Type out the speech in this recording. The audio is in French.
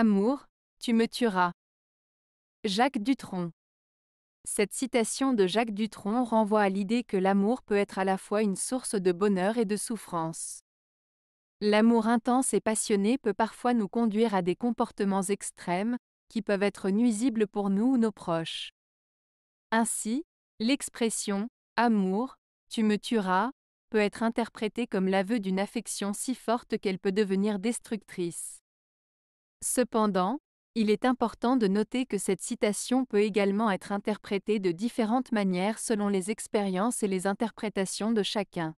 Amour, tu me tueras. Jacques Dutronc. Cette citation de Jacques Dutronc renvoie à l'idée que l'amour peut être à la fois une source de bonheur et de souffrance. L'amour intense et passionné peut parfois nous conduire à des comportements extrêmes, qui peuvent être nuisibles pour nous ou nos proches. Ainsi, l'expression Amour, tu me tueras peut être interprétée comme l'aveu d'une affection si forte qu'elle peut devenir destructrice. Cependant, il est important de noter que cette citation peut également être interprétée de différentes manières selon les expériences et les interprétations de chacun.